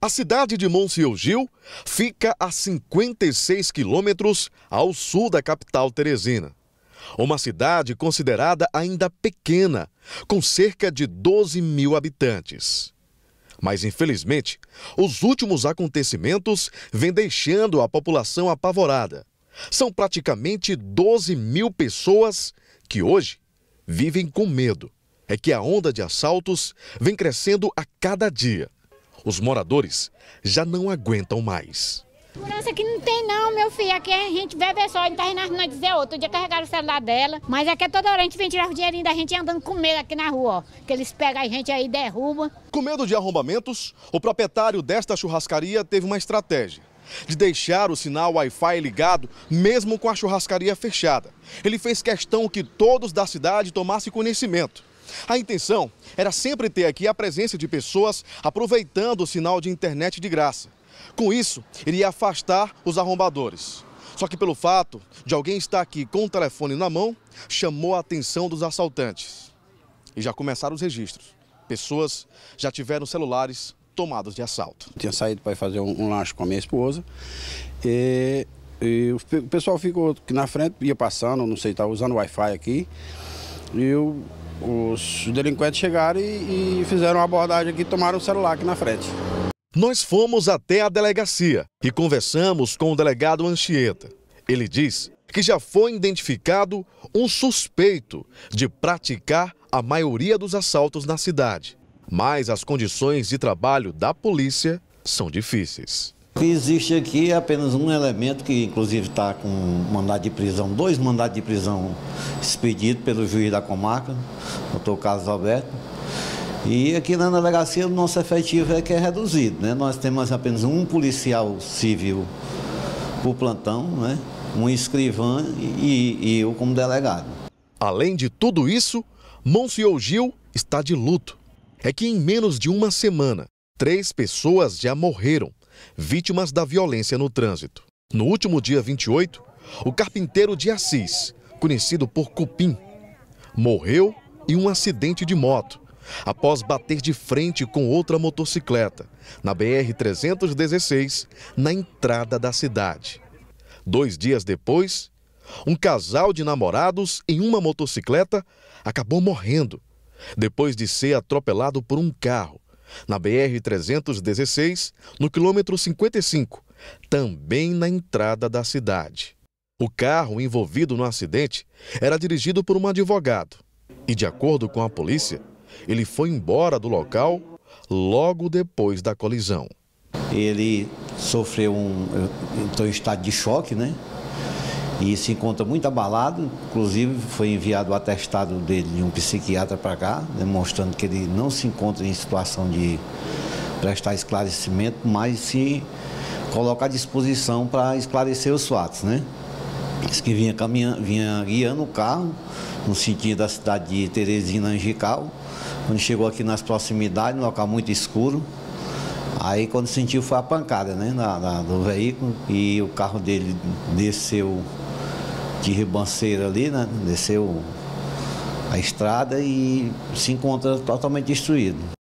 A cidade de Monsiogil fica a 56 quilômetros ao sul da capital teresina. Uma cidade considerada ainda pequena, com cerca de 12 mil habitantes. Mas, infelizmente, os últimos acontecimentos vêm deixando a população apavorada. São praticamente 12 mil pessoas que hoje vivem com medo. É que a onda de assaltos vem crescendo a cada dia os moradores já não aguentam mais. Segurança aqui não tem não, meu filho. Aqui a gente bebe é só, a gente a não dizer outro dia carregaram o celular dela. Mas aqui é toda hora a gente vem tirar o dinheirinho da gente andando com medo aqui na rua, ó. Que eles pegam a gente aí derrubam. Com medo de arrombamentos, o proprietário desta churrascaria teve uma estratégia. De deixar o sinal Wi-Fi ligado, mesmo com a churrascaria fechada. Ele fez questão que todos da cidade tomassem conhecimento. A intenção era sempre ter aqui a presença de pessoas aproveitando o sinal de internet de graça. Com isso, iria afastar os arrombadores. Só que pelo fato de alguém estar aqui com o telefone na mão, chamou a atenção dos assaltantes. E já começaram os registros. Pessoas já tiveram celulares tomados de assalto. tinha saído para fazer um, um, lanche com a minha esposa e, e o pessoal ficou aqui na frente, ia passando, não sei, estava tá usando Wi-Fi aqui. E eu os delinquentes chegaram e, e fizeram uma abordagem aqui e tomaram o celular aqui na frente. Nós fomos até a delegacia e conversamos com o delegado Anchieta. Ele diz que já foi identificado um suspeito de praticar a maioria dos assaltos na cidade. Mas as condições de trabalho da polícia são difíceis. Existe aqui apenas um elemento que, inclusive, está com mandado de prisão, dois mandados de prisão expedidos pelo juiz da comarca, doutor Carlos Alberto. E aqui na delegacia o nosso efetivo é que é reduzido, né? Nós temos apenas um policial civil por plantão, né? um escrivã e, e eu como delegado. Além de tudo isso, Monsenhor Gil está de luto. É que em menos de uma semana, três pessoas já morreram vítimas da violência no trânsito. No último dia 28, o carpinteiro de Assis, conhecido por Cupim, morreu em um acidente de moto após bater de frente com outra motocicleta na BR-316, na entrada da cidade. Dois dias depois, um casal de namorados em uma motocicleta acabou morrendo depois de ser atropelado por um carro na BR-316, no quilômetro 55, também na entrada da cidade. O carro envolvido no acidente era dirigido por um advogado e, de acordo com a polícia, ele foi embora do local logo depois da colisão. Ele sofreu um. Estou em então, estado de choque, né? e se encontra é muito abalado. Inclusive, foi enviado o atestado dele de um psiquiatra para cá, demonstrando que ele não se encontra em situação de prestar esclarecimento, mas se coloca à disposição para esclarecer os fatos, né? Diz que vinha, caminhando, vinha guiando o carro no sentido da cidade de Teresina Angical. Quando chegou aqui nas proximidades, um local muito escuro, aí quando sentiu foi a pancada né, na, na, do veículo e o carro dele desceu de ribanceira ali, né? Desceu a estrada e se encontra totalmente destruído.